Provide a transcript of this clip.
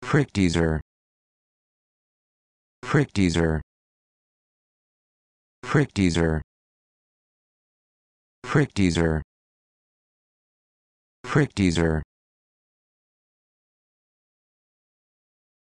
prick teaser prick teaser prick teaser prick teaser prick teaser